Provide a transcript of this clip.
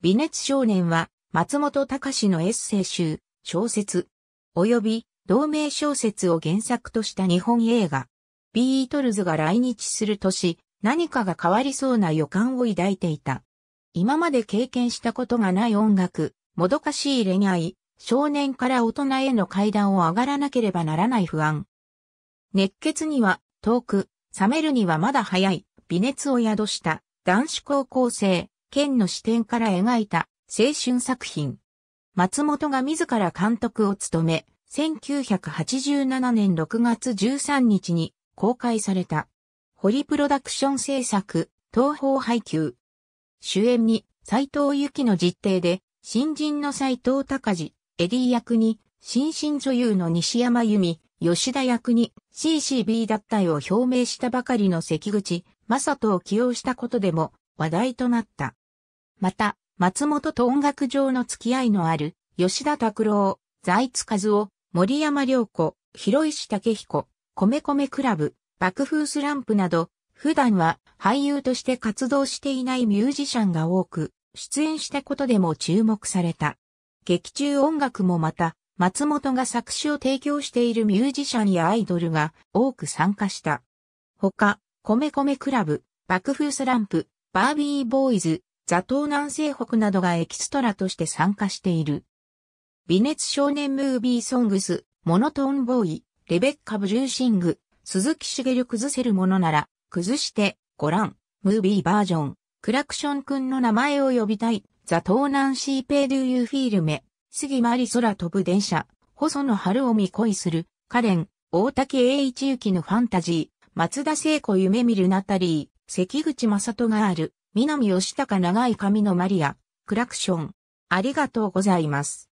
微熱少年は、松本隆のエッセイ集、小説、及び同名小説を原作とした日本映画、ビートルズが来日する年、何かが変わりそうな予感を抱いていた。今まで経験したことがない音楽、もどかしい恋愛、少年から大人への階段を上がらなければならない不安。熱血には遠く、冷めるにはまだ早い、微熱を宿した男子高校生、県の視点から描いた青春作品。松本が自ら監督を務め、1987年6月13日に公開された。ホリプロダクション制作、東方配給。主演に斎藤由紀の実定で、新人の斎藤隆治、エディ役に、新進女優の西山由美、吉田役に CCB 脱退を表明したばかりの関口、正人を起用したことでも話題となった。また、松本と音楽上の付き合いのある、吉田拓郎、財津和夫、森山良子、広石武彦、米米クラブ、爆風スランプなど、普段は俳優として活動していないミュージシャンが多く、出演したことでも注目された。劇中音楽もまた、松本が作詞を提供しているミュージシャンやアイドルが多く参加した。他、米米クラブ、爆風スランプ、バービーボーイズ、座東南西北などがエキストラとして参加している。微熱少年ムービーソングス、モノトーンボーイ、レベッカ・ブルーシング、鈴木茂る崩せるものなら、崩してご覧、ムービーバージョン、クラクションくんの名前を呼びたい、ザ・東南シーペイ・ドゥ・ユー・フィールメ、杉マリ・空飛ぶ電車、細野晴臣恋する、カレン、大竹栄一行のファンタジー、松田聖子夢見るナタリー、関口正人がある、南吉高長い髪のマリア、クラクション。ありがとうございます。